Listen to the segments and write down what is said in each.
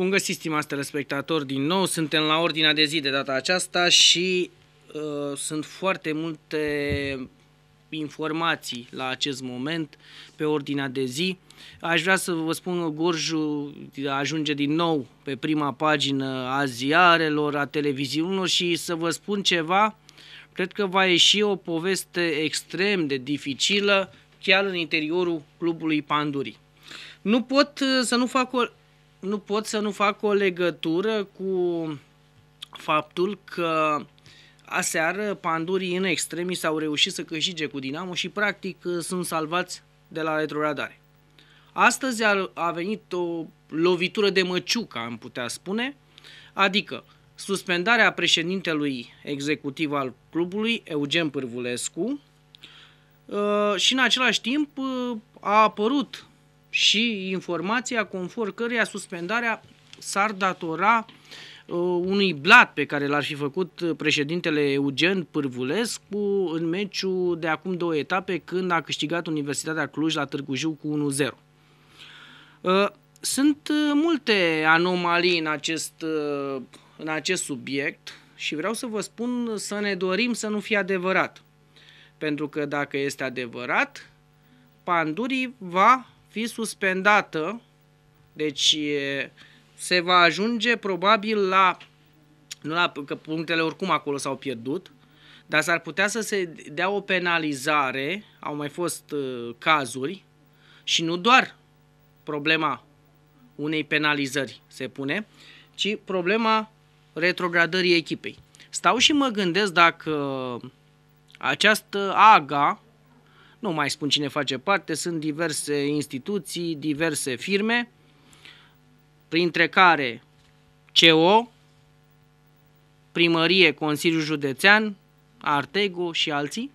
Bun găsit, stimați telespectatori, din nou suntem la ordinea de zi de data aceasta și uh, sunt foarte multe informații la acest moment pe ordinea de zi. Aș vrea să vă spun că Gorju ajunge din nou pe prima pagină a ziarelor, a televiziunilor și să vă spun ceva, cred că va ieși o poveste extrem de dificilă chiar în interiorul clubului Pandurii. Nu pot uh, să nu fac o nu pot să nu fac o legătură cu faptul că aseară pandurii în extremi s-au reușit să câștige cu Dinamo și practic sunt salvați de la retroradare. Astăzi a, a venit o lovitură de măciuca, am putea spune, adică suspendarea președintelui executiv al clubului, Eugen Pârvulescu, uh, și în același timp uh, a apărut și informația conform căreia suspendarea s-ar datora uh, unui blat pe care l-ar fi făcut uh, președintele Eugen Pârvulescu în meciul de acum două etape când a câștigat Universitatea Cluj la Târgu Jiu cu 1-0. Uh, sunt multe anomalii în acest, în acest subiect și vreau să vă spun să ne dorim să nu fie adevărat. Pentru că dacă este adevărat, Pandurii va fi suspendată, deci se va ajunge probabil la, nu la, că punctele oricum acolo s-au pierdut, dar s-ar putea să se dea o penalizare, au mai fost uh, cazuri, și nu doar problema unei penalizări se pune, ci problema retrogradării echipei. Stau și mă gândesc dacă această AGA, nu mai spun cine face parte, sunt diverse instituții, diverse firme, printre care CO, Primărie, Consiliul Județean, Artego și alții.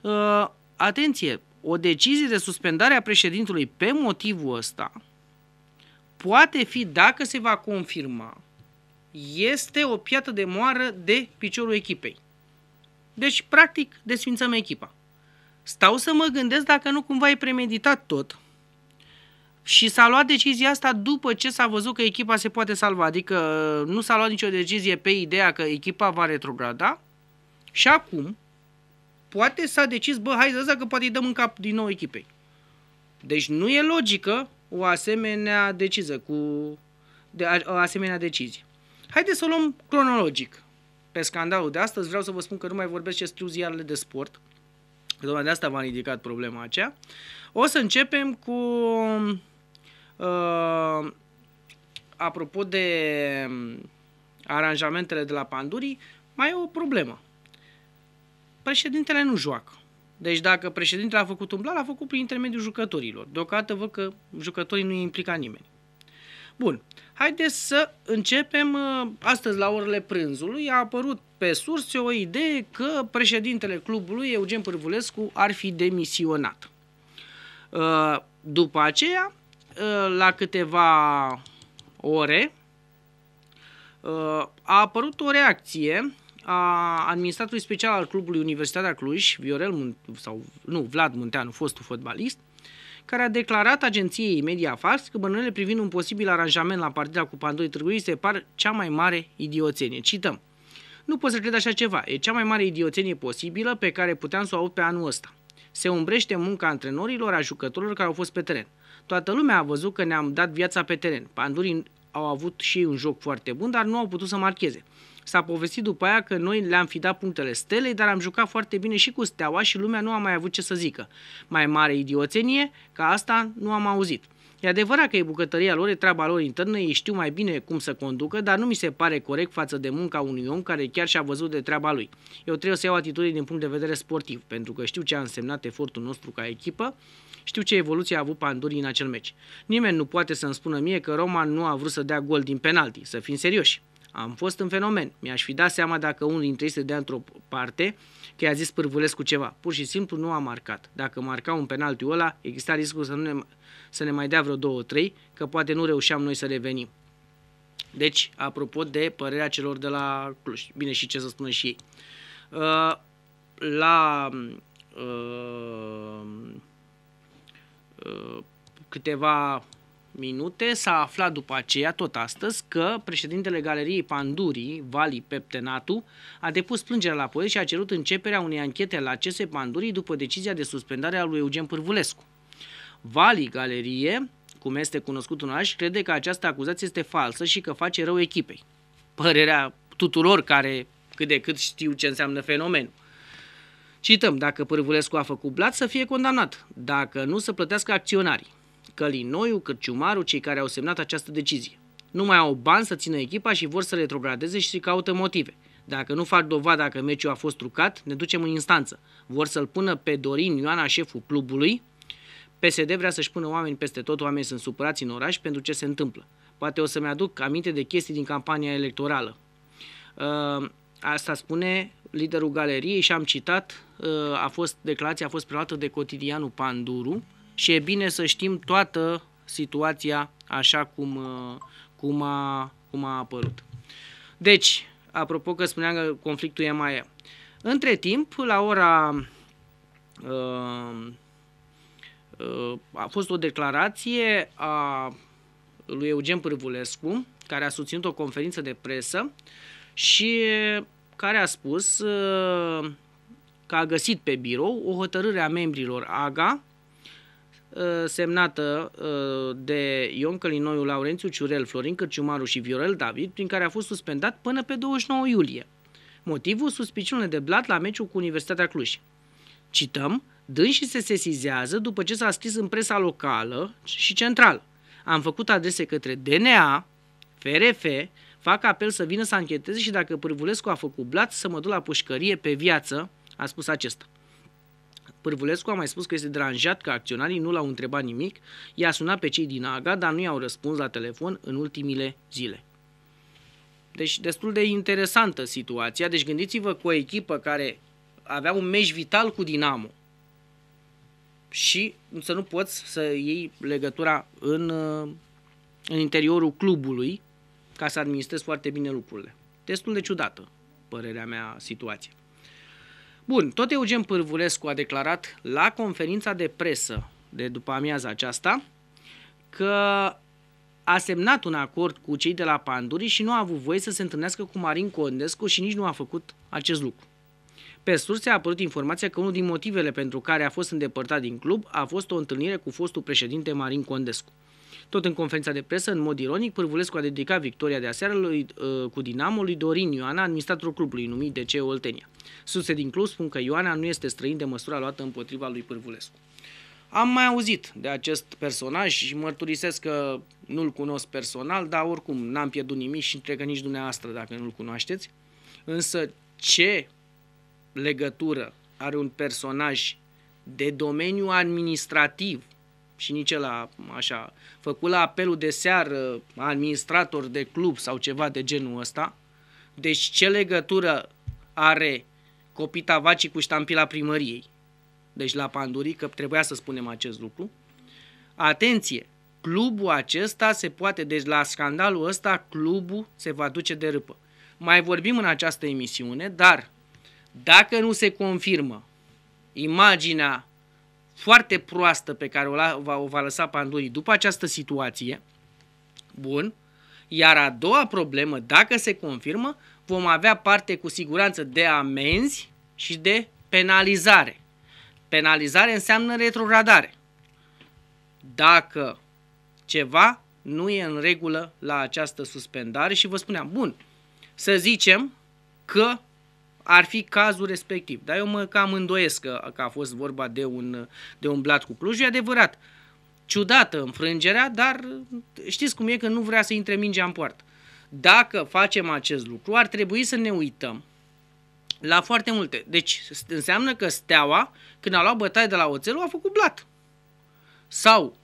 Uh, atenție, o decizie de suspendare a președintelui pe motivul ăsta poate fi, dacă se va confirma, este o piată de moară de piciorul echipei. Deci, practic, desfințăm echipa. Stau să mă gândesc dacă nu cumva e premeditat tot. Și s-a luat decizia asta după ce s-a văzut că echipa se poate salva, adică uh, nu s-a luat nicio decizie pe ideea că echipa va retrograda da? și acum poate s-a decis, bă, hai să că poate îi dăm în cap din nou echipei. Deci nu e logică o asemenea decizie cu de, a, o asemenea decizie. Haideți să o luăm cronologic. Pe scandalul de astăzi vreau să vă spun că nu mai vorbesc ce scriu ziarele de sport, că doamna de asta v-am ridicat problema aceea, o să începem cu, uh, apropo de aranjamentele de la Pandurii, mai e o problemă. Președintele nu joacă. Deci dacă președintele a făcut un plan, a făcut prin intermediul jucătorilor. Deocamdată văd că jucătorii nu implică nimeni. Bun, haideți să începem uh, astăzi la orele prânzului. A apărut pe surse o idee că președintele clubului, Eugen Pârvulescu, ar fi demisionat. Uh, după aceea, uh, la câteva ore, a apărut o reacție a administratului special al clubului Universitatea Cluj, Viorel Munt- sau nu, Vlad Munteanu, fostul fotbalist, uh, care a declarat agenției Mediafax că bănuielile privind un posibil aranjament la partida cu Pandoi Târgui se par cea mai mare idioțenie. Cităm. Nu pot să cred așa ceva. E cea mai mare idioțenie posibilă pe care puteam să o aud pe anul ăsta. Se umbrește munca antrenorilor, a jucătorilor care au fost pe teren. Toată lumea a văzut că ne-am dat viața pe teren. Pandurii au avut și ei un joc foarte bun, dar nu au putut să marcheze. S-a povestit după aia că noi le-am dat punctele stelei, dar am jucat foarte bine și cu steaua și lumea nu a mai avut ce să zică. Mai mare idioțenie, ca asta nu am auzit. E adevărat că e bucătăria lor, e treaba lor internă, ei știu mai bine cum să conducă, dar nu mi se pare corect față de munca unui om care chiar și-a văzut de treaba lui. Eu trebuie să iau atitudine din punct de vedere sportiv, pentru că știu ce a însemnat efortul nostru ca echipă, știu ce evoluție a avut Pandurii în acel meci. Nimeni nu poate să-mi spună mie că Roma nu a vrut să dea gol din penalti, să fim serioși. Am fost în fenomen. Mi-aș fi dat seama dacă unul dintre ei se dea într-o parte, că i-a zis pârvulesc cu ceva. Pur și simplu nu a marcat. Dacă marca un penaltiul ăla, exista riscul să, nu ne, să ne mai dea vreo două, trei, că poate nu reușeam noi să revenim. Deci, apropo de părerea celor de la Cluj. Bine, și ce să spună și ei. Uh, la uh, uh, câteva minute s-a aflat după aceea, tot astăzi, că președintele galeriei Pandurii, Vali Peptenatu, a depus plângerea la poliție și a cerut începerea unei anchete la CS Pandurii după decizia de suspendare a lui Eugen Pârvulescu. Vali Galerie, cum este cunoscut un oraș, crede că această acuzație este falsă și că face rău echipei. Părerea tuturor care cât de cât știu ce înseamnă fenomenul. Cităm, dacă Pârvulescu a făcut blat, să fie condamnat, dacă nu, să plătească acționarii. Călinoiu, Cârciumaru, cei care au semnat această decizie. Nu mai au bani să țină echipa și vor să retrogradeze și să caută motive. Dacă nu fac dovada că meciul a fost trucat, ne ducem în instanță. Vor să-l pună pe Dorin Ioana, șeful clubului. PSD vrea să-și pună oameni peste tot, oamenii sunt supărați în oraș pentru ce se întâmplă. Poate o să-mi aduc aminte de chestii din campania electorală. Uh, asta spune liderul galeriei și am citat, uh, a fost, declarația a fost preluată de cotidianul Panduru, și e bine să știm toată situația așa cum, uh, cum, a, cum a apărut. Deci, apropo că spuneam că conflictul e mai Între timp, la ora uh, uh, a fost o declarație a lui Eugen Pârvulescu, care a susținut o conferință de presă și care a spus că a găsit pe birou o hotărâre a membrilor AGA Uh, semnată uh, de Ion Călinoiu, Laurențiu Ciurel, Florin Cârciumaru și Viorel David, prin care a fost suspendat până pe 29 iulie. Motivul suspiciune de blat la meciul cu Universitatea Cluj. Cităm, dânsii se sesizează după ce s-a scris în presa locală și centrală. Am făcut adrese către DNA, FRF, fac apel să vină să ancheteze și dacă Pârvulescu a făcut blat, să mă duc la pușcărie pe viață, a spus acesta. Pârvulescu a mai spus că este deranjat că acționarii nu l-au întrebat nimic, i-a sunat pe cei din AGA, dar nu i-au răspuns la telefon în ultimile zile. Deci destul de interesantă situația. Deci gândiți-vă cu o echipă care avea un meci vital cu Dinamo și să nu poți să iei legătura în, în interiorul clubului ca să administrezi foarte bine lucrurile. Destul de ciudată, părerea mea, situația. Bun, tot Eugen Pârvulescu a declarat la conferința de presă de după amiaza aceasta că a semnat un acord cu cei de la Panduri și nu a avut voie să se întâlnească cu Marin Condescu și nici nu a făcut acest lucru. Pe surse a apărut informația că unul din motivele pentru care a fost îndepărtat din club a fost o întâlnire cu fostul președinte Marin Condescu. Tot în conferința de presă, în mod ironic, Pârvulescu a dedicat victoria de aseară lui, uh, cu Dinamo lui Dorin Ioana, administratorul clubului numit DC Oltenia. Suse din club spun că Ioana nu este străin de măsura luată împotriva lui Pârvulescu. Am mai auzit de acest personaj și mărturisesc că nu-l cunosc personal, dar oricum n-am pierdut nimic și cred că nici dumneavoastră dacă nu-l cunoașteți. Însă ce legătură are un personaj de domeniu administrativ și nici ăla așa. Făcut la apelul de seară, administrator de club sau ceva de genul ăsta. Deci ce legătură are Copita Vaci cu ștampila primăriei? Deci la Pandurii, că trebuia să spunem acest lucru. Atenție! Clubul acesta se poate, deci la scandalul ăsta, clubul se va duce de râpă. Mai vorbim în această emisiune, dar dacă nu se confirmă imaginea foarte proastă pe care o, la, va, o va lăsa Pandurii după această situație. Bun. Iar a doua problemă, dacă se confirmă, vom avea parte cu siguranță de amenzi și de penalizare. Penalizare înseamnă retrogradare. Dacă ceva nu e în regulă la această suspendare și vă spuneam, bun, să zicem că ar fi cazul respectiv. Dar eu mă cam îndoiesc că, că a fost vorba de un, de un blat cu Cluj. E adevărat, ciudată înfrângerea, dar știți cum e că nu vrea să intre mingea în poartă. Dacă facem acest lucru, ar trebui să ne uităm la foarte multe. Deci înseamnă că Steaua, când a luat bătaie de la Oțelul, a făcut blat. Sau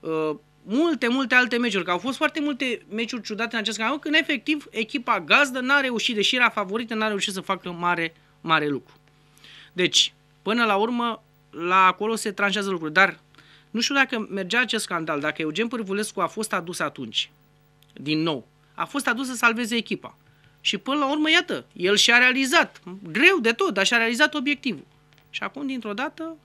uh, multe, multe alte meciuri, că au fost foarte multe meciuri ciudate în acest campionat, când efectiv echipa gazdă n-a reușit, deși era favorită, n-a reușit să facă mare, mare lucru. Deci, până la urmă, la acolo se tranșează lucruri, dar nu știu dacă mergea acest scandal, dacă Eugen Pârvulescu a fost adus atunci, din nou, a fost adus să salveze echipa. Și până la urmă, iată, el și-a realizat, greu de tot, dar și-a realizat obiectivul. Și acum, dintr-o dată,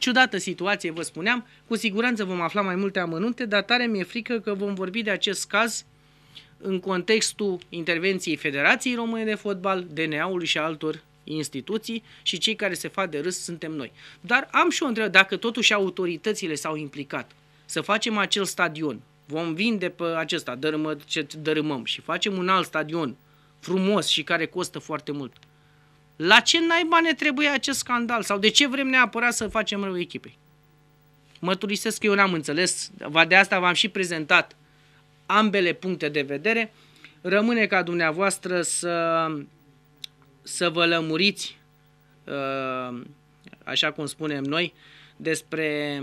Ciudată situație, vă spuneam, cu siguranță vom afla mai multe amănunte, dar tare mi-e frică că vom vorbi de acest caz în contextul intervenției Federației Române de Fotbal, DNA-ului și altor instituții și cei care se fac de râs suntem noi. Dar am și o întrebare, dacă totuși autoritățile s-au implicat să facem acel stadion, vom vinde pe acesta, dărâmă ce dărâmăm și facem un alt stadion frumos și care costă foarte mult, la ce naiba ne trebuie acest scandal? Sau de ce vrem neapărat să facem rău echipei? Mărturisesc că eu n-am înțeles, de asta v-am și prezentat ambele puncte de vedere. Rămâne ca dumneavoastră să, să vă lămuriți, uh, așa cum spunem noi, despre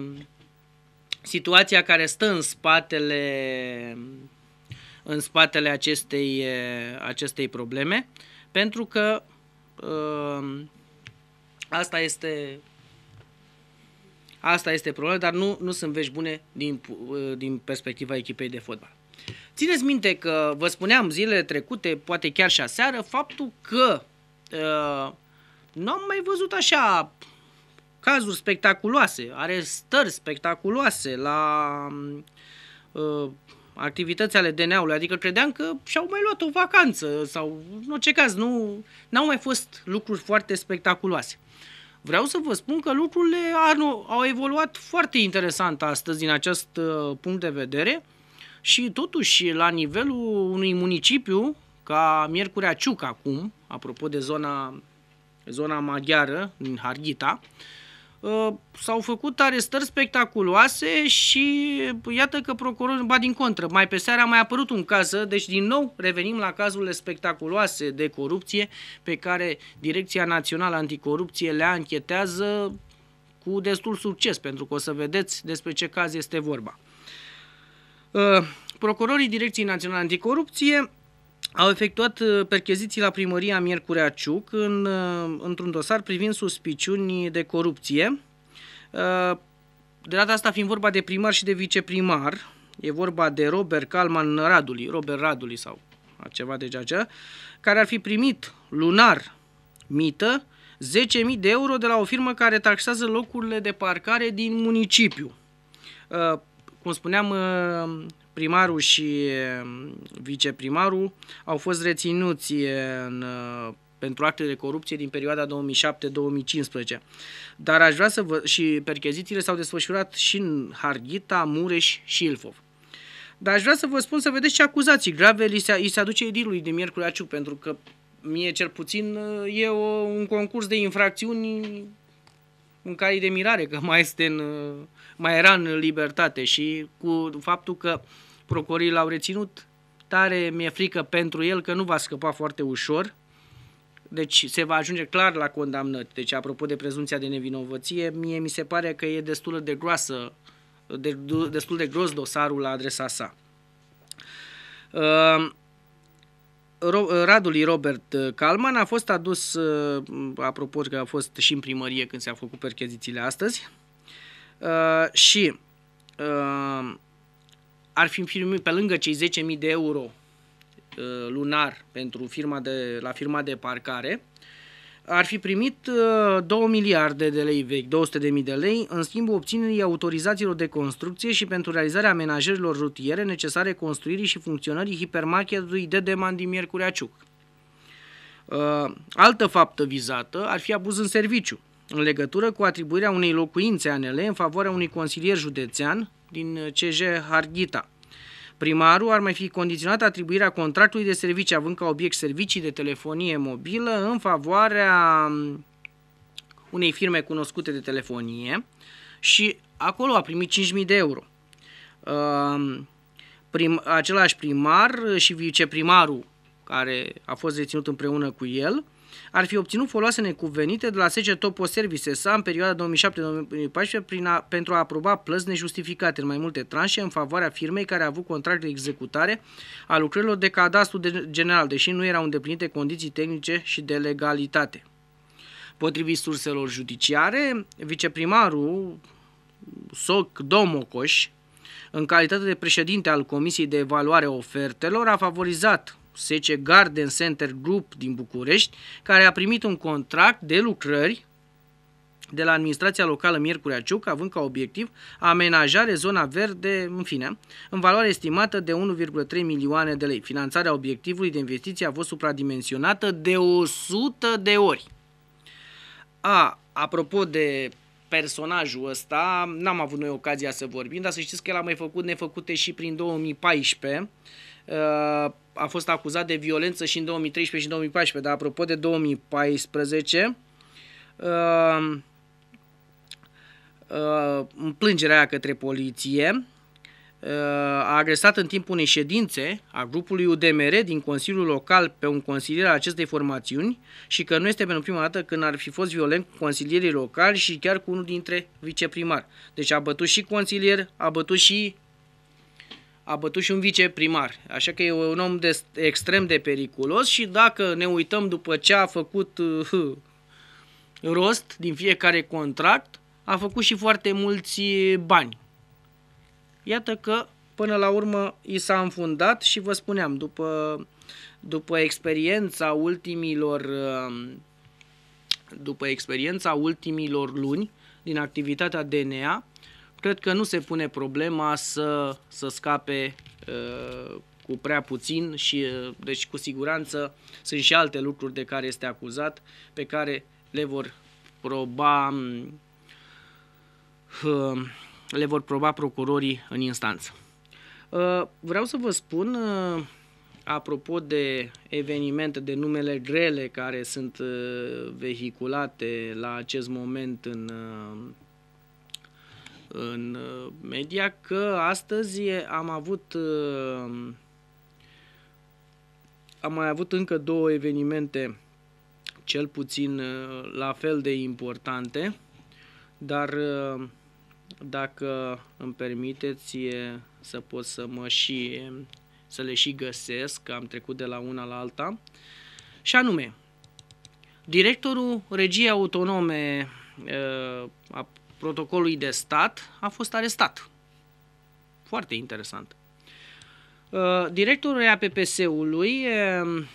situația care stă în spatele, în spatele acestei, uh, acestei probleme, pentru că Ehm, asta este Asta este problema, dar nu, nu sunt vești bune din, eh, din perspectiva echipei de fotbal. Țineți minte că vă spuneam zilele trecute, poate chiar și aseară, faptul că eh, nu am mai văzut așa cazuri spectaculoase, are stări spectaculoase la uh, activități ale DNA-ului, adică credeam că și-au mai luat o vacanță sau, în orice caz, nu au mai fost lucruri foarte spectaculoase. Vreau să vă spun că lucrurile au, evoluat foarte interesant astăzi din acest uh, punct de vedere și totuși la nivelul unui municipiu ca Miercurea Ciuc acum, apropo de zona, zona maghiară din Harghita, uh, Uh, s-au făcut arestări spectaculoase și uh, iată că procurorul, ba din contră, mai pe seara a mai apărut un caz, uh, deci din nou revenim la cazurile spectaculoase de corupție pe care Direcția Națională Anticorupție le anchetează cu destul succes, pentru că o să vedeți despre ce caz este vorba. Procurorii Direcției Naționale Anticorupție au efectuat uh, percheziții la primăria Miercurea Ciuc în, uh, într-un dosar privind suspiciuni de corupție. Uh, de data asta fiind vorba de primar și de viceprimar, e vorba de Robert Calman Raduli, Robert Raduli sau ceva de ceea care ar fi primit lunar mită 10.000 de euro de la o firmă care taxează locurile de parcare din municipiu. Cum spuneam, primarul și um, viceprimarul au fost reținuți în, uh, pentru acte de corupție din perioada 2007-2015. Dar aș vrea să vă... și perchezițiile s-au desfășurat și în Harghita, Mureș și Ilfov. Dar aș vrea să vă spun să vedeți ce acuzații grave li se, îi se aduce edilului de Miercuri Aciu, pentru că mie cel puțin uh, e o, un concurs de infracțiuni în e de mirare că mai este în, uh, mai era în libertate și cu faptul că uh, procurii l-au reținut. Tare mi-e frică pentru el că nu va scăpa foarte ușor. Deci se va ajunge clar la condamnări. Deci, apropo de prezumția de nevinovăție, mie mi se pare că e destul de groasă, de, destul de gros dosarul la adresa sa. Uh, Radului Robert Calman a fost adus, uh, apropo că a fost și în primărie când s-au făcut perchezițiile astăzi, uh, și uh, ar fi primit pe lângă cei 10.000 de euro uh, lunar pentru firma de, la firma de parcare, ar fi primit 2 uh, miliarde de lei vechi, 200 de mii de lei, în schimbul obținerii autorizațiilor de construcție și pentru realizarea amenajărilor rutiere necesare construirii și funcționării hipermarketului de demand din Miercurea Ciuc. Uh, altă faptă vizată ar fi abuz în serviciu, în legătură cu atribuirea unei locuințe ANL în favoarea unui consilier județean din uh, CJ Harghita. Primarul ar mai fi condiționat atribuirea contractului de servicii, având ca obiect servicii de telefonie mobilă în favoarea um, unei firme cunoscute de telefonie și acolo a primit 5.000 de euro. Um, prim, același primar și viceprimarul care a fost reținut împreună cu el – ar fi obținut foloase necuvenite de la SG Topo Service SA în perioada 2007-2014 pentru a aproba plăți nejustificate în mai multe tranșe în favoarea firmei care a avut contract de executare a lucrărilor de cadastru de general, deși nu erau îndeplinite condiții tehnice și de legalitate. Potrivit surselor judiciare, viceprimarul Soc Domocoș, în calitate de președinte al Comisiei de Evaluare a Ofertelor, a favorizat Sece Garden Center Group din București, care a primit un contract de lucrări de la administrația locală Miercurea Ciuc, având ca obiectiv amenajare zona verde, în fine, în valoare estimată de 1,3 milioane de lei. Finanțarea obiectivului de investiție a fost supradimensionată de 100 de ori. A, apropo de personajul ăsta, n-am avut noi ocazia să vorbim, dar să știți că l-am mai făcut nefăcute și prin 2014, Uh, a fost acuzat de violență și în 2013 și în 2014, dar apropo de 2014, uh, uh, în plângerea aia către poliție, a agresat în timpul unei ședințe a grupului UDMR din Consiliul Local pe un consilier al acestei formațiuni și că nu este pentru prima dată când ar fi fost violent cu consilierii locali și chiar cu unul dintre viceprimar. Deci a bătut și consilier, a bătut și a bătut și un viceprimar. Așa că e un om de, extrem de periculos și dacă ne uităm după ce a făcut uh, rost din fiecare contract, a făcut și foarte mulți bani. Iată că până la urmă i s-a înfundat și vă spuneam, după, după experiența ultimilor uh, după experiența ultimilor luni din activitatea DNA, cred că nu se pune problema să, să scape uh, cu prea puțin și uh, deci cu siguranță sunt și alte lucruri de care este acuzat pe care le vor proba mm, uh, le vor proba procurorii în instanță. Uh, vreau să vă spun uh, apropo de evenimente, de numele grele care sunt uh, vehiculate la acest moment în în uh, media că astăzi am avut uh, am mai avut încă două evenimente cel puțin uh, la fel de importante, dar dacă îmi permiteți să pot să mă și să le și găsesc, că am trecut de la una la alta. Și anume, directorul regiei autonome a protocolului de stat, a fost arestat. Foarte interesant. Uh, directorul APPS-ului um,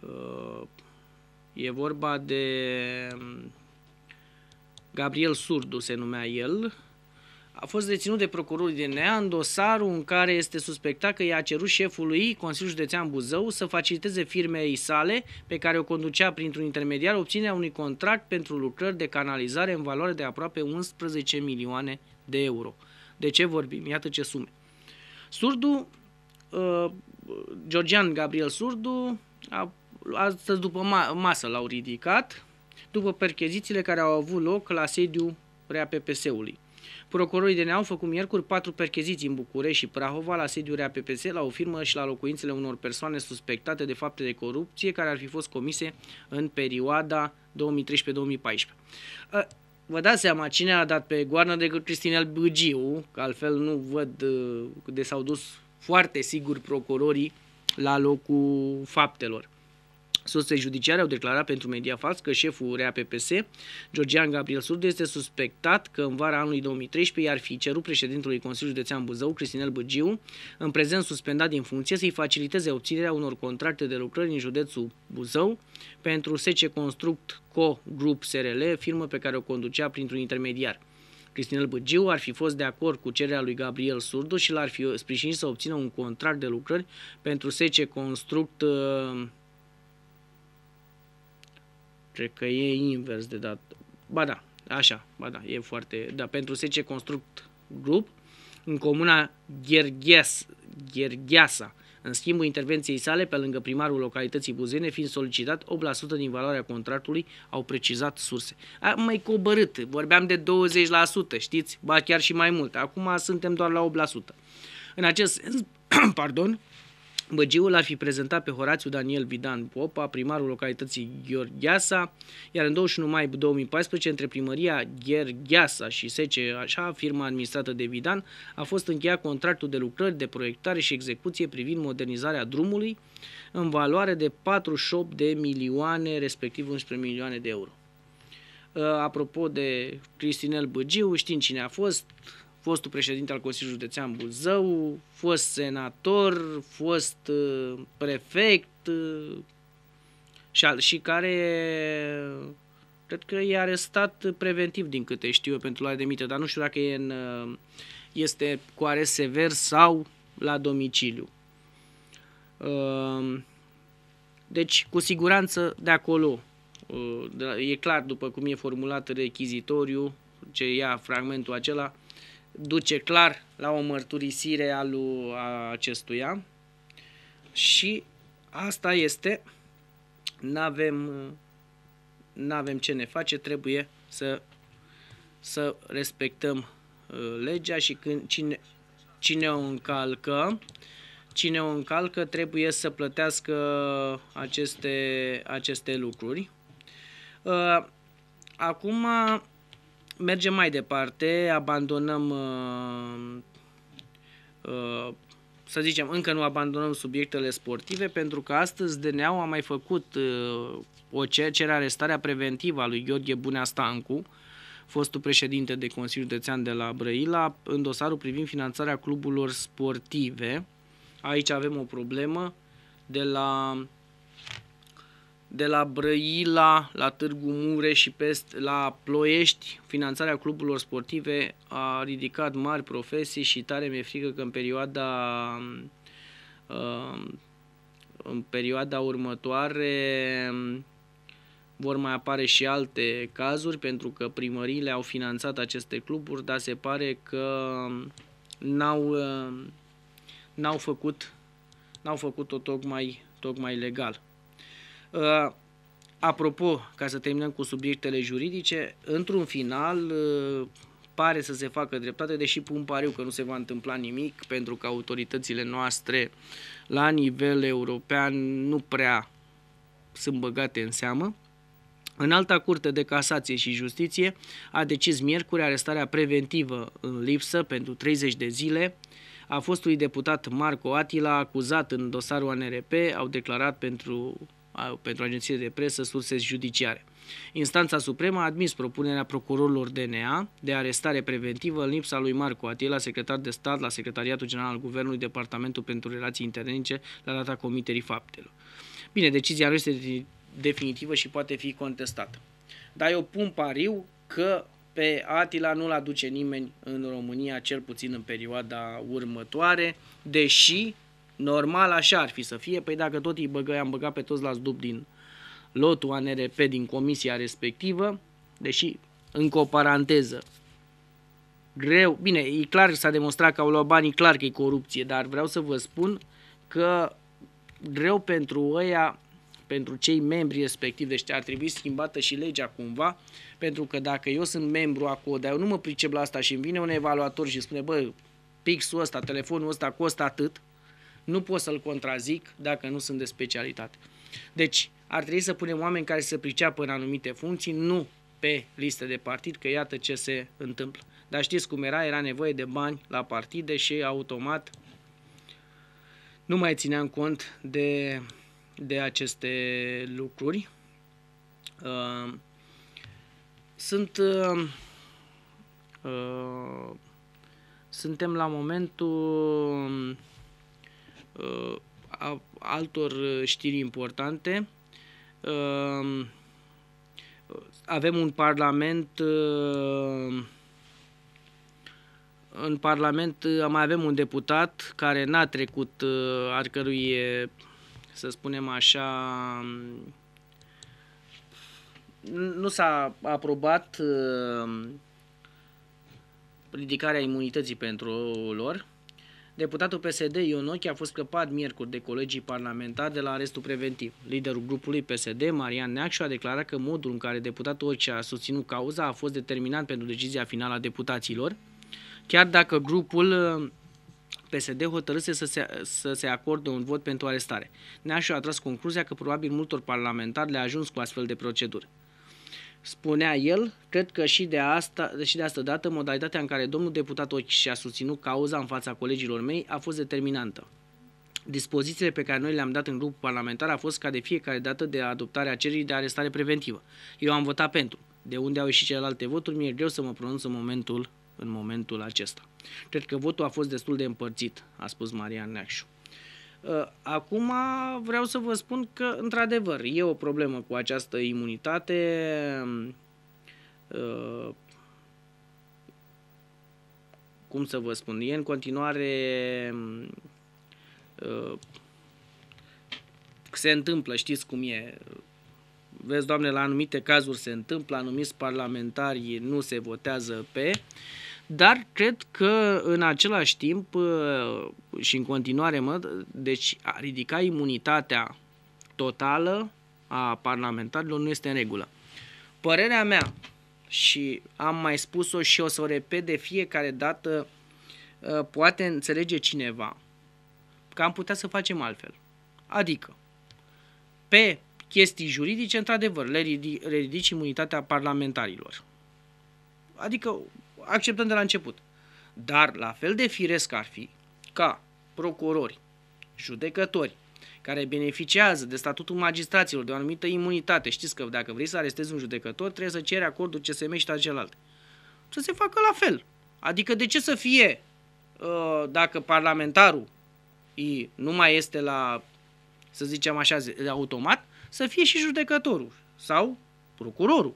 uh, e vorba de um, Gabriel Surdu se numea el, a fost reținut de procurorul din Nea în dosarul în care este suspectat că i-a cerut șefului Consiliul Județean Buzău să faciliteze firmei sale, pe care o conducea printr-un intermediar, obținerea unui contract pentru lucrări de canalizare în valoare de aproape 11 milioane de euro. De ce vorbim? Iată ce sume. Surdu, uh, Georgian Gabriel Surdu, a, astăzi după ma- masă l-au ridicat, după perchezițiile care au avut loc la sediu rea PPS-ului. Procurorii DNA au făcut miercuri patru percheziții în București și Prahova, la sediul APPS, la o firmă și la locuințele unor persoane suspectate de fapte de corupție care ar fi fost comise în perioada 2013-2014. Vă dați seama cine a dat pe goarnă decât Cristinel Bugiu, că altfel nu văd de s-au dus foarte sigur procurorii la locul faptelor. Surse judiciare au declarat pentru fals că șeful RAPPS, Georgian Gabriel Surdu, este suspectat că în vara anului 2013 i-ar fi cerut președintului Consiliului Județean Buzău, Cristinel Băgiu, în prezent suspendat din funcție, să-i faciliteze obținerea unor contracte de lucrări în județul Buzău pentru SC Construct Co. Group SRL, firmă pe care o conducea printr-un intermediar. Cristinel Băgiu ar fi fost de acord cu cererea lui Gabriel Surdu și l-ar fi sprijinit să obțină un contract de lucrări pentru SC Construct uh, Cred că e invers de dat. Ba da, așa, ba da, e foarte... Da, pentru SC construct Group în comuna Gherghias, Gherghiasa, în schimbul intervenției sale, pe lângă primarul localității Buzene, fiind solicitat 8% din valoarea contractului, au precizat surse. A, mai cobărât, vorbeam de 20%, știți? Ba chiar și mai mult. Acum suntem doar la 8%. În acest sens, pardon, Băgiul ar fi prezentat pe Horațiu Daniel Vidan Popa, primarul localității Gheorgheasa, iar în 21 mai 2014, între primăria Gheorgheasa și Sece, așa, firma administrată de Vidan, a fost încheiat contractul de lucrări de proiectare și execuție privind modernizarea drumului în valoare de 48 de milioane, respectiv 11 milioane de euro. Apropo de Cristinel Băgiu, știm cine a fost, fostul președinte al Consiliului Județean Buzău, fost senator, fost uh, prefect uh, și, și care cred că e arestat preventiv din câte știu eu pentru luare de mită, dar nu știu dacă e în, uh, este cu arest sever sau la domiciliu. Deci, cu siguranță, de acolo. E clar, după cum e formulat rechizitoriu, ce ia fragmentul acela, duce clar la o mărturisire a, lui, acestuia și asta este, nu avem n-avem ce ne face, trebuie să, să respectăm uh, legea și când cine, cine o încalcă, cine o încalcă trebuie să plătească aceste, aceste lucruri. Uh, acum, mergem mai departe, abandonăm, uh, uh, să zicem, încă nu abandonăm subiectele sportive, pentru că astăzi DNA-ul a mai făcut uh, o cercere arestarea preventivă a lui Gheorghe Bunea Stancu, fostul președinte de Consiliul Județean de la Brăila, în dosarul privind finanțarea cluburilor sportive. Aici avem o problemă de la de la Brăila la Târgu Mureș și peste la Ploiești, finanțarea cluburilor sportive a ridicat mari profesii și tare mi-e frică că în perioada um, în perioada următoare um, vor mai apare și alte cazuri pentru că primăriile au finanțat aceste cluburi, dar se pare că um, n-au, n-au făcut n-au făcut-o tocmai, tocmai legal. Uh, apropo, ca să terminăm cu subiectele juridice, într-un final uh, pare să se facă dreptate, deși pun pariu că nu se va întâmpla nimic, pentru că autoritățile noastre la nivel european nu prea sunt băgate în seamă. În alta curte de casație și justiție a decis miercuri arestarea preventivă în lipsă pentru 30 de zile a fostului deputat Marco Atila, acuzat în dosarul ANRP, au declarat pentru pentru agenții de presă, surse judiciare. Instanța Supremă a admis propunerea procurorilor DNA de arestare preventivă în lipsa lui Marco Atila, secretar de stat la Secretariatul General al Guvernului Departamentul pentru Relații Internice, la data comiterii faptelor. Bine, decizia nu este definitivă și poate fi contestată. Dar eu pun pariu că pe Atila nu-l aduce nimeni în România, cel puțin în perioada următoare, deși normal așa ar fi să fie, păi dacă tot îi băgă, am băgat pe toți la zdub din lotul ANRP din comisia respectivă, deși, încă o paranteză, greu, bine, e clar că s-a demonstrat că au luat banii, clar că e corupție, dar vreau să vă spun că greu pentru ăia, pentru cei membri respectivi, deci ar trebui schimbată și legea cumva, pentru că dacă eu sunt membru acolo, dar eu nu mă pricep la asta și îmi vine un evaluator și spune, bă, pixul ăsta, telefonul ăsta costă atât, nu pot să-l contrazic dacă nu sunt de specialitate. Deci, ar trebui să punem oameni care să priceapă în anumite funcții, nu pe listă de partid, că iată ce se întâmplă. Dar știți cum era, era nevoie de bani la partide și automat nu mai țineam cont de, de aceste lucruri. Uh, sunt, uh, uh, suntem la momentul uh, altor uh, știri importante. Uh, avem un parlament uh, în parlament mai avem un deputat care n-a trecut ar cărui să spunem așa nu s-a aprobat ridicarea imunității pentru lor Deputatul PSD Ion Ochi a fost scăpat miercuri de colegii parlamentari de la arestul preventiv. Liderul grupului PSD, Marian Neacșu, a declarat că modul în care deputatul Ochi a susținut cauza a fost determinant pentru decizia finală a deputaților, chiar dacă grupul uh, PSD hotărâse să se, să se acorde un vot pentru arestare. Neacșu a tras concluzia că probabil multor parlamentari le-a ajuns cu astfel de proceduri. Spunea el, cred că și de, asta, și de asta dată modalitatea în care domnul deputat Oci și-a susținut cauza în fața colegilor mei a fost determinantă. Dispozițiile pe care noi le-am dat în grupul parlamentar a fost ca de fiecare dată de adoptarea cererii de arestare preventivă. Eu am votat pentru. De unde au ieșit celelalte voturi, mi-e greu să mă pronunț în momentul, în momentul acesta. Cred că votul a fost destul de împărțit, a spus Marian Neacșu. Ă, acum vreau să vă spun că, într-adevăr, e o problemă cu această imunitate ă, cum să vă spun, e în continuare ă, se întâmplă, știți cum e. Vezi, doamne, la anumite cazuri se întâmplă, anumiți parlamentari nu se votează pe, dar cred că în același timp uh, și în continuare, mă, deci a ridica imunitatea totală a parlamentarilor nu este în regulă. Părerea mea, și am mai spus-o și o să o repet de fiecare dată, uh, poate înțelege cineva că am putea să facem altfel. Adică, pe chestii juridice, într-adevăr, le ridici, imunitatea parlamentarilor. Adică acceptăm de la început. Dar la fel de firesc ar fi ca procurori, judecători, care beneficiază de statutul magistraților, de o anumită imunitate. Știți că dacă vrei să arestezi un judecător, trebuie să ceri acordul CSM și celălalt. Să se facă la fel. Adică de ce să fie uh, dacă parlamentarul nu mai este la, să zicem așa, automat, să fie și judecătorul sau procurorul.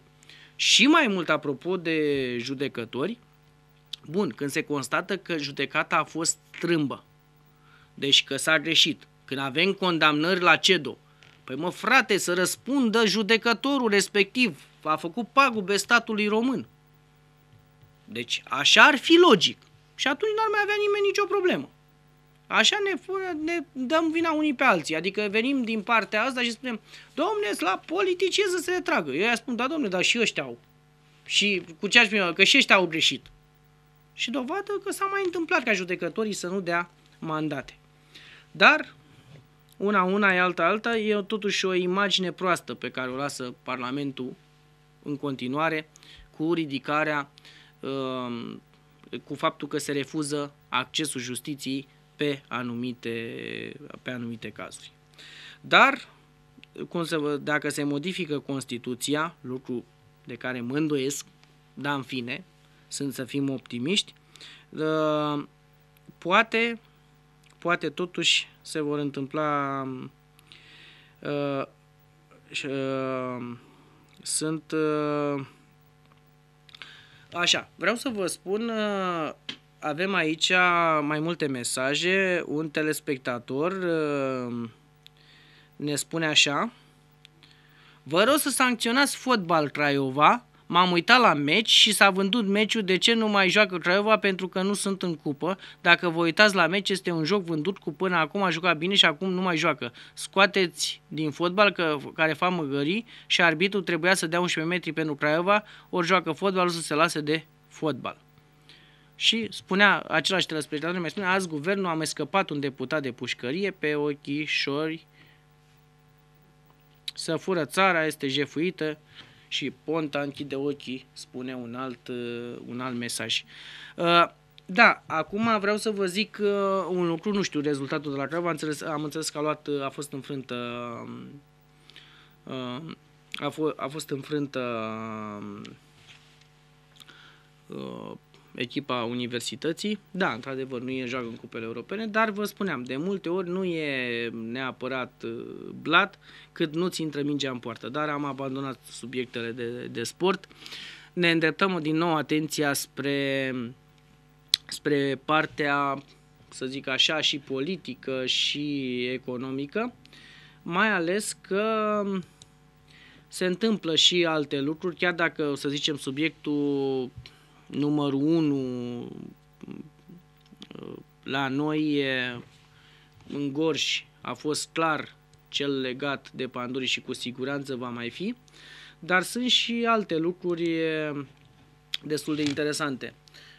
Și mai mult, apropo de judecători, bun, când se constată că judecata a fost trâmbă, deci că s-a greșit, când avem condamnări la CEDO, păi mă frate, să răspundă judecătorul respectiv, a făcut pagube statului român. Deci așa ar fi logic. Și atunci n-ar mai avea nimeni nicio problemă. Așa ne, pune, ne dăm vina unii pe alții. Adică venim din partea asta și spunem, domne, la politicii să se retragă. Eu spun, da, domne, dar și ăștia au. Și cu ce aș că și ăștia au greșit. Și dovadă că s-a mai întâmplat ca judecătorii să nu dea mandate. Dar, una una e alta alta, e totuși o imagine proastă pe care o lasă Parlamentul în continuare cu ridicarea, ă, cu faptul că se refuză accesul justiției pe anumite, pe anumite cazuri. Dar, cum să, dacă se modifică Constituția, lucru de care mă îndoiesc, dar în fine, sunt să fim optimiști, uh, poate, poate totuși se vor întâmpla uh, uh, sunt uh, așa, vreau să vă spun uh, avem aici mai multe mesaje. Un telespectator uh, ne spune așa. Vă rog să sancționați fotbal Craiova. M-am uitat la meci și s-a vândut meciul de ce nu mai joacă Craiova pentru că nu sunt în cupă. Dacă vă uitați la meci, este un joc vândut cu până acum a jucat bine și acum nu mai joacă. Scoateți din fotbal că, care fac măgării și arbitru trebuia să dea 11 metri pentru Craiova, ori joacă o să se lase de fotbal. Și spunea același telespectator, mai spune, azi guvernul a mai scăpat un deputat de pușcărie pe șori. să fură țara, este jefuită și Ponta închide ochii, spune un alt, uh, un alt mesaj. Uh, da, acum vreau să vă zic uh, un lucru, nu știu rezultatul de la care am înțeles, am înțeles că a, luat, a fost înfrântă a, a fost înfrântă echipa universității. Da, într-adevăr, nu e joacă în cupele europene, dar vă spuneam, de multe ori nu e neapărat uh, blat cât nu-ți intră mingea în poartă, dar am abandonat subiectele de, de sport. Ne îndreptăm din nou atenția spre, spre partea, să zic așa, și politică și economică, mai ales că se întâmplă și alte lucruri, chiar dacă, să zicem, subiectul numărul 1 uh, la noi în Gorj a fost clar cel legat de panduri și cu siguranță va mai fi, dar sunt și alte lucruri destul de interesante.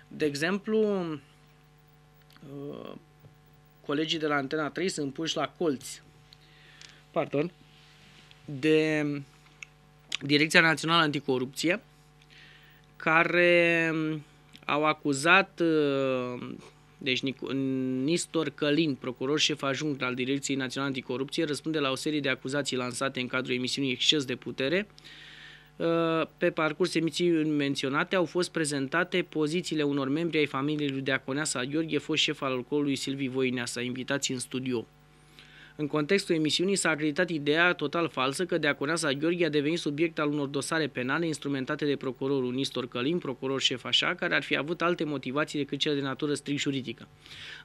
De exemplu, uh, colegii de la Antena 3 sunt puși la colți pardon, de Direcția Națională Anticorupție care mm, au acuzat mm, deci Nistor Călin, procuror șef ajunct al Direcției Naționale Anticorupție, răspunde la o serie de acuzații lansate în cadrul emisiunii Exces de Putere. Uh, pe parcurs emisiunii menționate au fost prezentate pozițiile unor membri ai familiei lui Deaconeasa Gheorghe, fost șef al alcoolului Silvii Voineasa, invitați în studio. În contextul emisiunii s-a acreditat ideea total falsă că Deaconeasa Gheorghe a devenit subiect al unor dosare penale instrumentate de procurorul Nistor Călin, procuror șef așa, care ar fi avut alte motivații decât cele de natură strict juridică.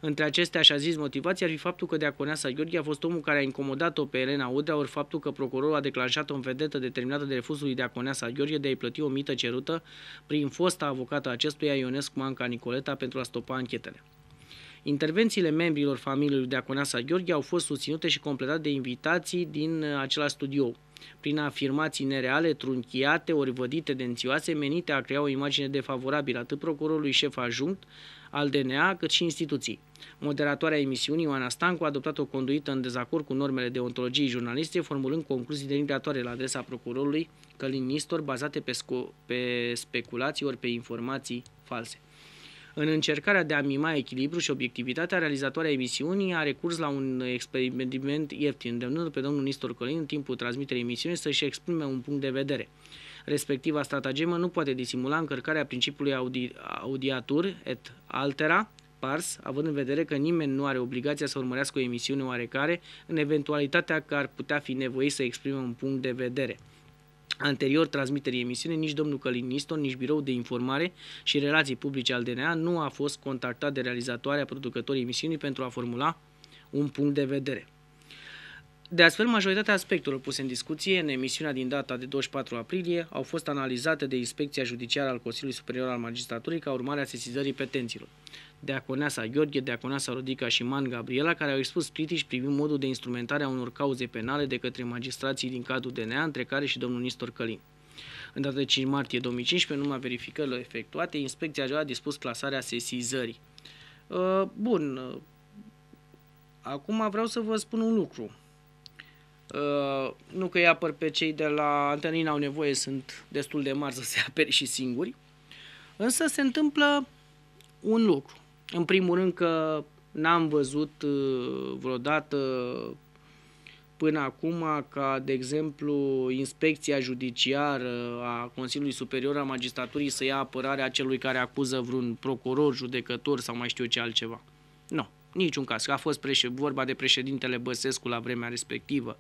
Între acestea, așa zis, motivații ar fi faptul că Deaconeasa Gheorghe a fost omul care a incomodat-o pe Elena Udrea, ori faptul că procurorul a declanșat-o vedetă determinată de refuzul lui Deaconeasa Gheorghe de a-i plăti o mită cerută prin fosta avocată acestuia Ionescu Manca Nicoleta pentru a stopa anchetele. Intervențiile membrilor familiei Deaconeasa Gheorghe au fost susținute și completate de invitații din uh, același studio prin afirmații nereale, trunchiate, orivădite, dențioase, menite a crea o imagine defavorabilă atât procurorului șef ajunct al DNA, cât și instituții. Moderatoarea emisiunii, Ioana Stancu, a adoptat o conduită în dezacord cu normele deontologiei jurnaliste, formulând concluzii denigratoare la adresa procurorului Călin Nistor, bazate pe, pe speculații ori pe informații false. În încercarea de a mima echilibru și obiectivitatea, realizatoarea emisiunii a recurs la un experiment ieftin, îndemnându pe domnul Nistor Colin în timpul transmiterii emisiunii să-și exprime un punct de vedere. Respectiva stratagemă nu poate disimula încărcarea principiului audi audiatur et altera, pars, având în vedere că nimeni nu are obligația să urmărească o emisiune oarecare în eventualitatea că ar putea fi nevoit să exprime un punct de vedere anterior transmiterii emisiunii, nici domnul Călin Niston, nici Birou de Informare și Relații Publice al DNA nu a fost contactat de realizatoarea producătorii emisiunii pentru a formula un punct de vedere. De astfel, majoritatea aspectelor puse în discuție în emisiunea din data de 24 aprilie au fost analizate de Inspecția Judiciară al Consiliului Superior al Magistraturii ca urmare a sesizării petenților. Deaconeasa Gheorghe, Deaconeasa Rodica și Man Gabriela, care au expus critici privind modul de instrumentare a unor cauze penale de către magistrații din cadrul DNA, între care și domnul Nistor Călin. În data de 5 martie 2015, numai verificările efectuate, inspecția a dispus clasarea sesizării. Uh, bun, uh, acum vreau să vă spun un lucru. Uh, nu că îi apăr pe cei de la Antenina au nevoie, sunt destul de mari să se apere și singuri. Însă se întâmplă un lucru. În primul rând că n-am văzut uh, vreodată până acum ca, de exemplu, inspecția judiciară a Consiliului Superior a Magistraturii să ia apărarea celui care acuză vreun procuror, judecător sau mai știu ce altceva. Nu, niciun caz. A fost vorba de președintele Băsescu la vremea respectivă,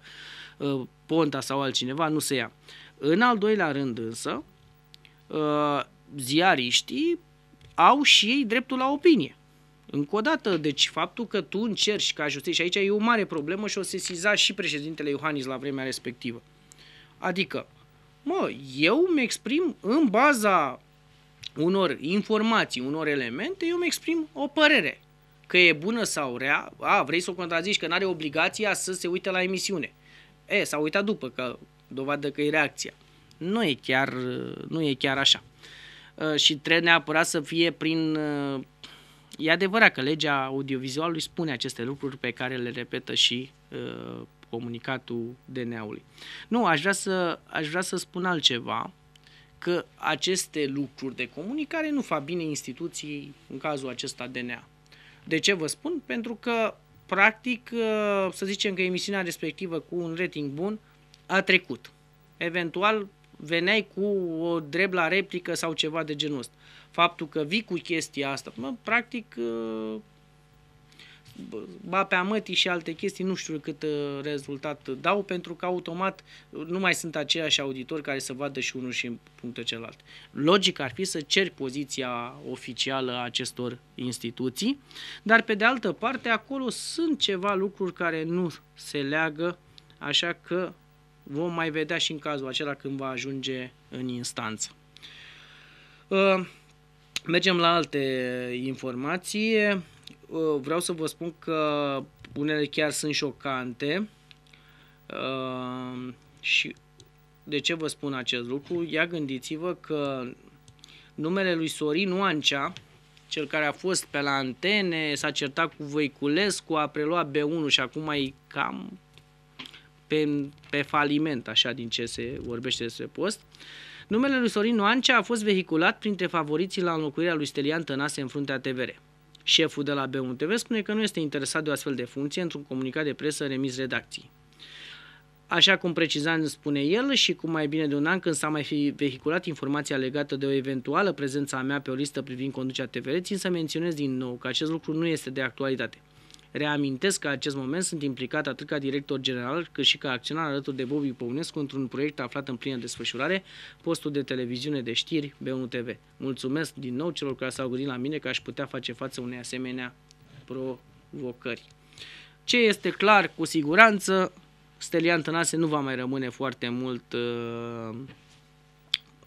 uh, Ponta sau altcineva, nu se ia. În al doilea rând însă, uh, ziariștii au și ei dreptul la opinie. Încă o dată, deci faptul că tu încerci ca justiție, și aici e o mare problemă și o sesiza și președintele Iohannis la vremea respectivă. Adică, mă, eu îmi exprim în baza unor informații, unor elemente, eu îmi exprim o părere. Că e bună sau rea, a, vrei să o contrazici că n-are obligația să se uite la emisiune. E, s-a uitat după, că dovadă că e reacția. Nu e chiar, nu e chiar așa. Și trebuie neapărat să fie prin E adevărat că legea audiovizualului spune aceste lucruri pe care le repetă și uh, comunicatul DNA-ului. Nu, aș vrea, să, aș vrea să spun altceva, că aceste lucruri de comunicare nu fac bine instituției, în cazul acesta DNA. De ce vă spun? Pentru că, practic, uh, să zicem că emisiunea respectivă cu un rating bun a trecut. Eventual, veneai cu o drept la replică sau ceva de genul ăsta faptul că vii cu chestia asta, mă, practic ă, ba pe amătii și alte chestii, nu știu cât ă, rezultat dau, pentru că automat nu mai sunt aceiași auditori care să vadă și unul și în punctul celălalt. Logic ar fi să ceri poziția oficială a acestor instituții, dar pe de altă parte acolo sunt ceva lucruri care nu se leagă, așa că vom mai vedea și în cazul acela când va ajunge în instanță. Uh, Mergem la alte informații. Uh, vreau să vă spun că unele chiar sunt șocante. Uh, și de ce vă spun acest lucru? Ia gândiți-vă că numele lui Sorin Oancea, cel care a fost pe la antene, s-a certat cu Voiculescu, a preluat B1 și acum e cam pe, pe faliment, așa, din ce se vorbește despre post. Uh, Numele lui Sorin Noancea a fost vehiculat printre favoriții la înlocuirea lui Stelian Tănase în fruntea TVR. Șeful de la B1 TV spune că nu este interesat de o astfel de funcție într-un comunicat de presă remis redacției. Așa cum precizant spune el și cum mai bine de un an când s-a mai fi vehiculat informația legată de o eventuală prezența mea pe o listă privind conducerea TVR, țin să menționez din nou că acest lucru nu este de actualitate – Reamintesc că acest moment sunt implicat atât ca director general cât și ca acționar alături de Bobi Păunescu într-un proiect aflat în plină desfășurare, postul de televiziune de știri B1 TV. Mulțumesc din nou celor care s-au gândit la mine că aș putea face față unei asemenea provocări. Ce este clar cu siguranță, Stelian Tănase nu va mai rămâne foarte mult uh,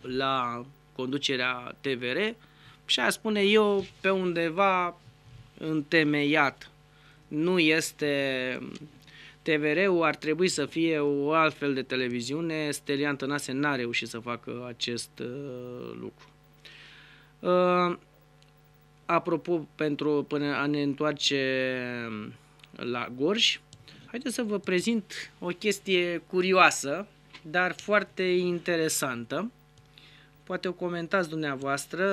la conducerea TVR și a spune eu pe undeva întemeiat nu este... TVR-ul ar trebui să fie o altfel de televiziune, Stelian Tănase n-a reușit să facă acest uh, lucru. Uh, apropo, pentru până a ne întoarce um, la Gorj, haideți să vă prezint o chestie curioasă, dar foarte interesantă. Poate o comentați dumneavoastră,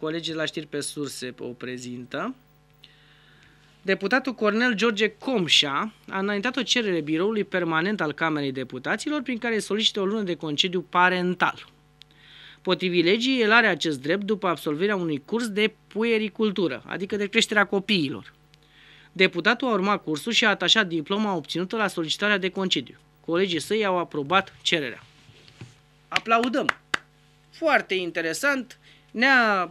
colegii la știri pe surse o prezintă. Deputatul Cornel George Comșa a înaintat o cerere biroului permanent al Camerei Deputaților prin care solicită o lună de concediu parental. Potrivit legii, el are acest drept după absolvirea unui curs de puericultură, adică de creșterea copiilor. Deputatul a urmat cursul și a atașat diploma obținută la solicitarea de concediu. Colegii săi au aprobat cererea. Aplaudăm! Foarte interesant! Ne-a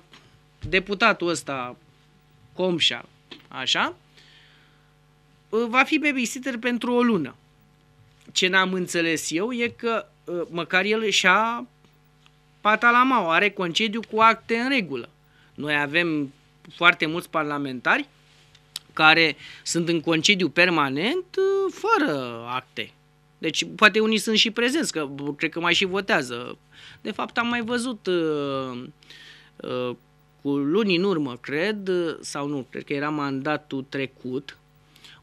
deputatul ăsta Comșa, așa, Ă, va fi babysitter pentru o lună. Ce n-am înțeles eu e că ă, măcar el și-a patalamaua, are concediu cu acte în regulă. Noi avem foarte mulți parlamentari care sunt în concediu permanent ă, fără acte. Deci poate unii sunt și prezenți, că cred că mai și votează. De fapt am mai văzut cu luni în urmă, cred, sau nu, cred că era mandatul trecut,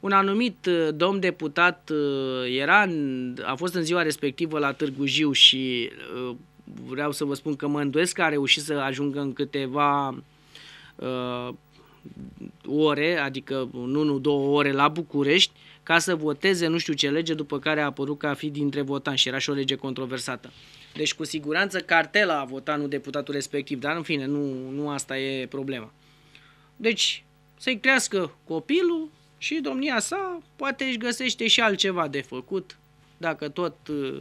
un anumit uh, domn deputat uh, era, a fost în ziua respectivă la Târgu Jiu și uh, vreau să vă spun că mă îndoiesc că a reușit să ajungă în câteva ore, adică în nu două ore la București, ca să voteze nu știu ce lege, după care a apărut că a fi dintre votanți și era și o lege controversată. Deci cu siguranță cartela a votat nu deputatul respectiv, dar în fine, nu, nu asta e problema. Deci să-i crească copilul, și domnia sa poate își găsește și altceva de făcut, dacă tot uh,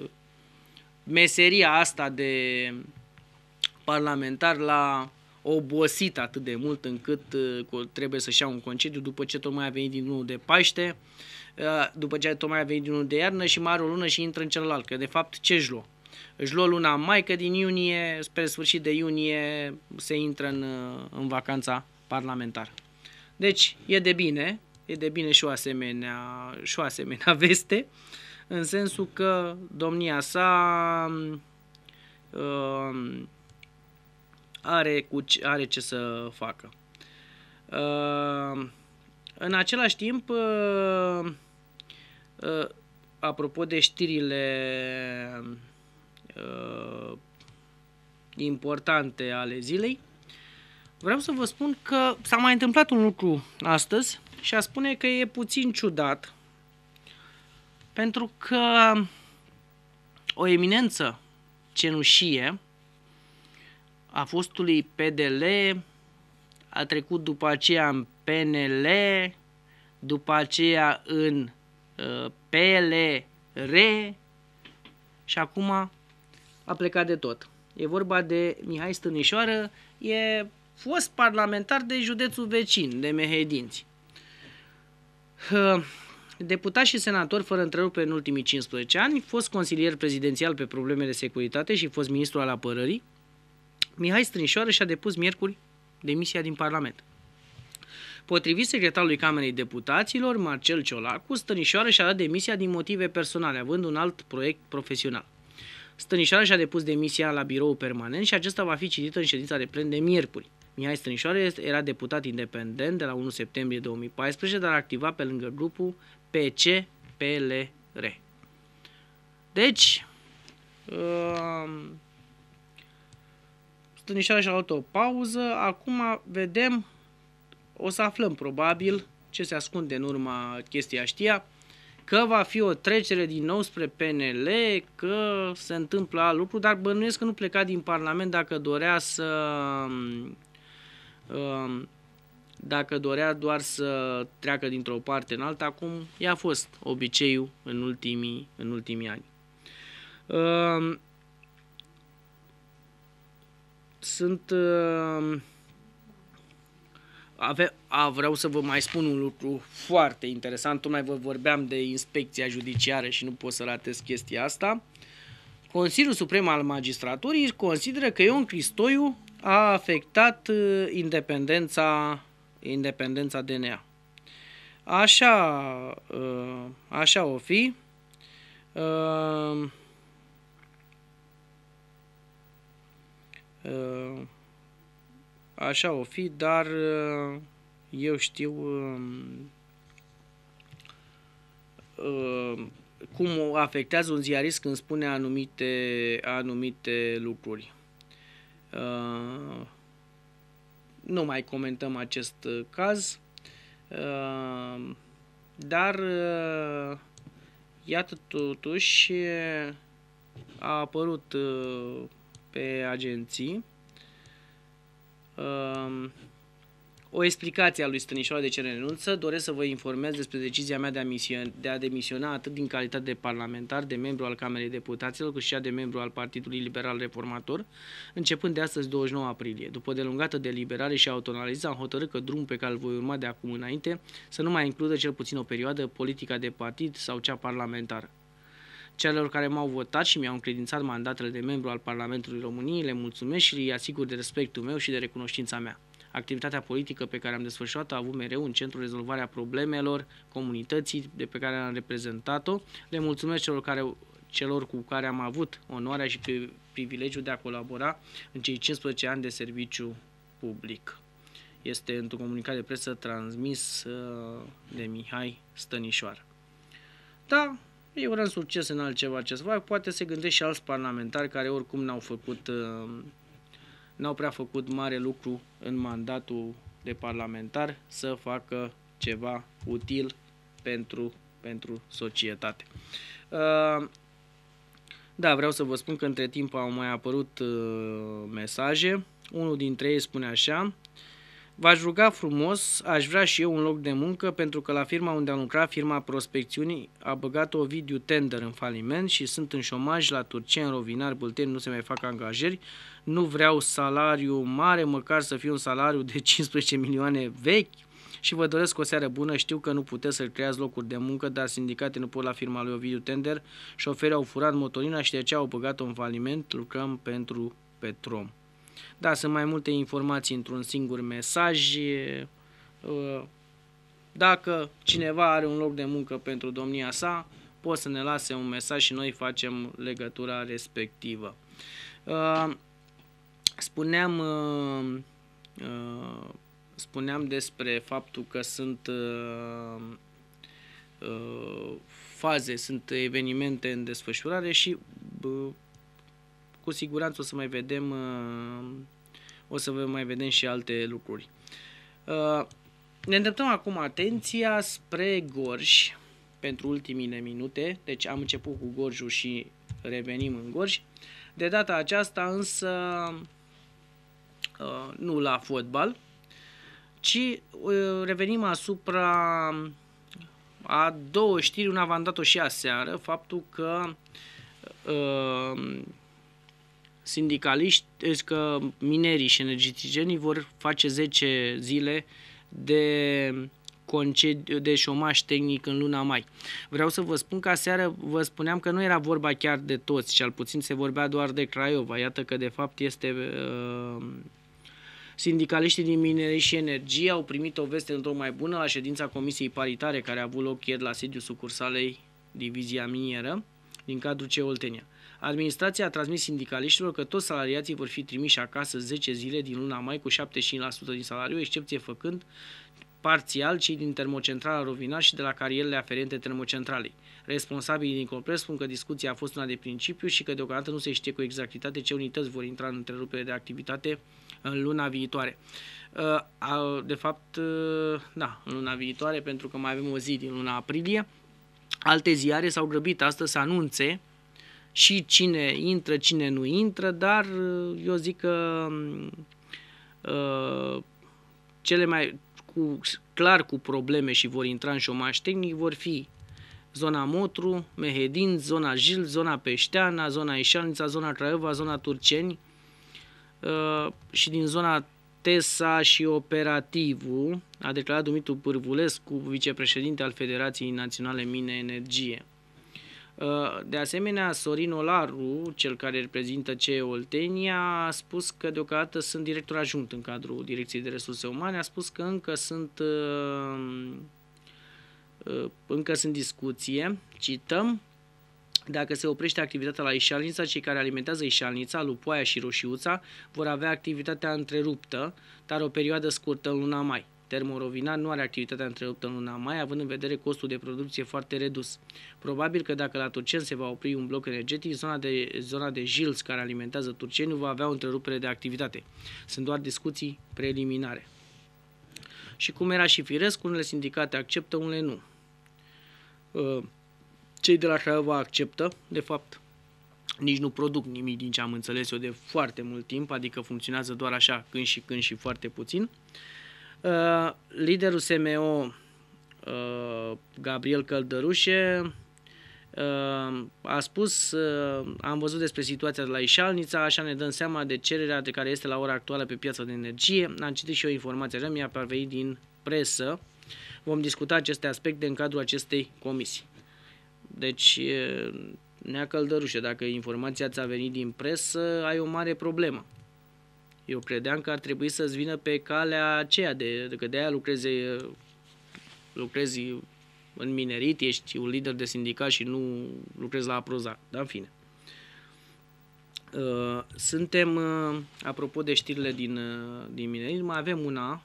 meseria asta de parlamentar l-a obosit atât de mult încât uh, trebuie să-și ia un concediu după ce tocmai a venit din unul de Paște, uh, după ce tocmai a venit din unul de iarnă și mai are o lună și intră în celălalt, că de fapt ce își lua? Își lua luna mai, că din iunie, spre sfârșit de iunie, se intră în, în vacanța parlamentară. Deci, e de bine, e de bine și o asemenea, și o asemenea veste, în sensul că domnia sa uh, are, cu, are ce să facă. Uh, în același timp, uh, uh, apropo de știrile uh, importante ale zilei, vreau să vă spun că s-a mai întâmplat un lucru astăzi și a spune că e puțin ciudat pentru că o eminență cenușie a fostului PDL a trecut după aceea în PNL, după aceea în uh, PLR și acum a plecat de tot. E vorba de Mihai Stănișoară, e fost parlamentar de județul vecin, de Mehedinți. Deputat și senator fără întrerupere în ultimii 15 ani, fost consilier prezidențial pe probleme de securitate și fost ministru al apărării, Mihai Strinșoară și-a depus miercuri demisia din Parlament. Potrivit secretarului Camerei Deputaților, Marcel Ciolacu, Stănișoară și-a dat demisia din motive personale, având un alt proiect profesional. Stănișoara și-a depus demisia la birou permanent și acesta va fi citit în ședința de plen de miercuri. Mihai Strânșoare era deputat independent de la 1 septembrie 2014, dar activa pe lângă grupul PCPLR. Deci, uh, um, Stănișoara și-a luat o pauză, acum vedem, o să aflăm probabil ce se ascunde în urma chestia știa, că va fi o trecere din nou spre PNL, că se întâmplă lucru, dar bănuiesc că nu pleca din Parlament dacă dorea să um, Ehm, dacă dorea doar să treacă dintr-o parte în alta, acum i-a fost obiceiul în ultimii, în ultimii ani. Ehm, sunt... Ehm, ave, a, vreau să vă mai spun un lucru foarte interesant. Tocmai vă vorbeam de inspecția judiciară și nu pot să ratez chestia asta. Consiliul Suprem al Magistraturii consideră că Ion Cristoiu a afectat uh, independența, independența DNA. Așa, uh, așa o fi. Uh, așa o fi, dar eu știu um, cum afectează un ziarist când spune anumite, anumite lucruri. Uh, nu mai comentăm acest uh, caz, uh, dar iată totuși a apărut pe agenții o explicație a lui Stănișoara de ce renunță. Doresc să vă informez despre decizia mea de a, misiun, de a demisiona atât din calitate de parlamentar, de membru al Camerei Deputaților, cât și a de membru al Partidului Liberal Reformator, începând de astăzi 29 aprilie. După delungată deliberare și autoanaliză, am hotărât că drumul pe care îl voi urma de acum înainte să nu mai includă cel puțin o perioadă politica de partid sau cea parlamentară. Celor care m-au votat și mi-au încredințat mandatele de membru al Parlamentului României le mulțumesc și îi asigur de respectul meu și de recunoștința mea. Activitatea politică pe care am desfășurat-o a avut mereu în centru rezolvarea problemelor comunității de pe care am reprezentat-o. Le mulțumesc celor, care, celor cu care am avut onoarea și privilegiul de a colabora în cei 15 ani de serviciu public. Este într-un comunicat de presă transmis uh, de Mihai Stănișoară. Da, eu un succes în altceva ce să fac, poate se gândește și alți parlamentari care oricum n-au făcut uh, n-au prea făcut mare lucru în mandatul de parlamentar să facă ceva util pentru, pentru societate. Uh, da, vreau să vă spun că între timp au mai apărut uh, mesaje. Unul dintre ei spune așa, V-aș ruga frumos, aș vrea și eu un loc de muncă pentru că la firma unde am lucrat, firma prospecțiunii, a băgat video Tender în faliment și sunt în șomaj la în Rovinar, Bulteni, nu se mai fac angajări. Nu vreau salariu mare, măcar să fie un salariu de 15 milioane vechi, și vă doresc o seară bună. Știu că nu puteți să creați locuri de muncă, dar sindicate nu pot la firma lui Ovidiu Tender. Șoferii au furat motorina și de aceea au băgat-o în faliment. Lucrăm pentru Petrom. Da, sunt mai multe informații într-un singur mesaj. Ă, dacă cineva are un loc de muncă pentru domnia sa, poate să ne lase un mesaj și noi facem legătura respectivă. Ă, spuneam, ă, spuneam despre faptul că sunt faze, sunt evenimente în desfășurare și cu siguranță o să mai vedem, uh, o să mai vedem și alte lucruri. Uh, ne îndreptăm acum atenția spre Gorj pentru ultimile minute, deci am început cu Gorjul și revenim în Gorj. De data aceasta însă uh, nu la fotbal, ci revenim asupra a două știri, una v-am dat-o și aseară, faptul că uh, sindicaliști, că minerii și energeticienii vor face 10 zile de concediu de șomaș tehnic în luna mai. Vreau să vă spun că aseară vă spuneam că nu era vorba chiar de toți, cel puțin se vorbea doar de Craiova. Iată că de fapt este uh, Sindicaliștii din Minerii și Energie au primit o veste într-o mai bună la ședința Comisiei Paritare care a avut loc ieri la sediul sucursalei Divizia Minieră din cadrul Ceoltenia. Administrația a transmis sindicaliștilor că toți salariații vor fi trimiși acasă 10 zile din luna mai cu 75% din salariu, excepție făcând parțial cei din termocentrala Rovina și de la carierele aferente termocentralei. Responsabilii din Compres spun că discuția a fost una de principiu și că deocamdată nu se știe cu exactitate ce unități vor intra în întrerupere de activitate în luna viitoare. Uh, de fapt, uh, da, în luna viitoare, pentru că mai avem o zi din luna aprilie. Alte ziare s-au grăbit astăzi să anunțe și cine intră, cine nu intră, dar uh, eu zic că um, uh, cele mai cu, clar cu probleme și vor intra în șomaș tehnic vor fi zona Motru, Mehedin, zona Jil, zona Peșteana, zona Ișalnița, zona Craiova, zona Turceni uh, și din zona Tesa și Operativul, a declarat Dumitru Pârvulescu, vicepreședinte al Federației Naționale Mine Energie. Uh, de asemenea, Sorin Olaru, cel care reprezintă CE Oltenia, a spus că deocamdată sunt director ajunct în cadrul Direcției de Resurse Umane, a spus că încă sunt uh, uh, încă sunt discuție, cităm, dacă se oprește activitatea la Ișalnița, cei care alimentează Ișalnița, Lupoaia și Roșiuța vor avea activitatea întreruptă, dar o perioadă scurtă în luna mai. Termorovina nu are activitatea întreruptă în luna mai, având în vedere costul de producție foarte redus. Probabil că dacă la Turceni se va opri un bloc energetic, zona de, zona de Jils care alimentează Turceni va avea o întrerupere de activitate. Sunt doar discuții preliminare. Și cum era și firesc, unele sindicate acceptă, unele nu. Uh, cei de la Craiova acceptă, de fapt nici nu produc nimic din ce am înțeles eu de foarte mult timp, adică funcționează doar așa când și când și foarte puțin. Uh, liderul SMO, uh, Gabriel Căldărușe, uh, a spus, am văzut despre situația de la Ișalnița, așa ne dăm seama de cererea de care este la ora actuală pe piața de energie. Am citit și eu informația așa, mi-a parvenit din presă. Vom discuta aceste aspecte în cadrul acestei comisii. Deci, Nea Căldărușe, dacă informația ți-a venit din presă, ai o mare problemă. Eu credeam că ar trebui să-ți vină pe calea aceea, de, că de aia lucrezi, lucrezi în minerit, ești un lider de sindicat și nu lucrezi la Prozac. Dar în fine. Uh, suntem, uh, apropo de știrile din, uh, din minerit, mai avem una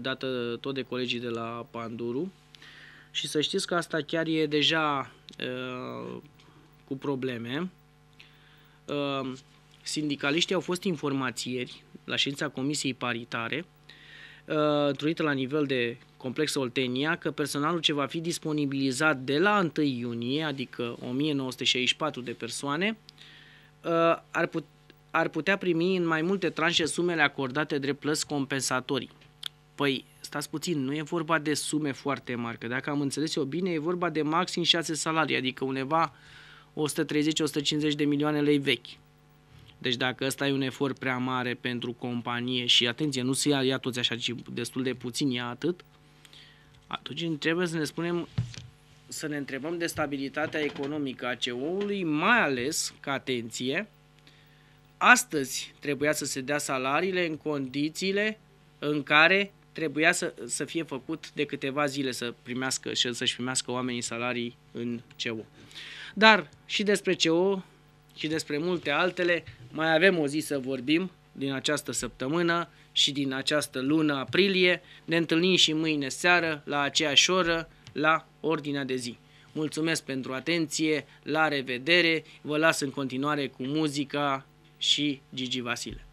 dată tot de colegii de la Panduru și să știți că asta chiar e deja cu probleme Sindicaliștii au fost informați ieri la ședința Comisiei Paritare, uh, întruită la nivel de complex Oltenia, că personalul ce va fi disponibilizat de la 1 iunie, adică 1964 de persoane, uh, ar, put- ar putea primi în mai multe tranșe sumele acordate drept plăți compensatorii. Păi, stați puțin, nu e vorba de sume foarte mari, că dacă am înțeles eu bine, e vorba de maxim 6 salarii, adică undeva 130-150 de milioane lei vechi. Deci dacă ăsta e un efort prea mare pentru companie și atenție, nu se ia, ia toți așa, ci destul de puțin ia atât, atunci trebuie să ne spunem să ne întrebăm de stabilitatea economică a CEO-ului, mai ales că atenție, astăzi trebuia să se dea salariile în condițiile în care trebuia să, să fie făcut de câteva zile să primească și să-și primească oamenii salarii în ceo. Dar și despre ceo, și despre multe altele mai avem o zi să vorbim din această săptămână și din această lună aprilie. Ne întâlnim și mâine seară la aceeași oră la ordinea de zi. Mulțumesc pentru atenție, la revedere, vă las în continuare cu muzica și Gigi Vasile.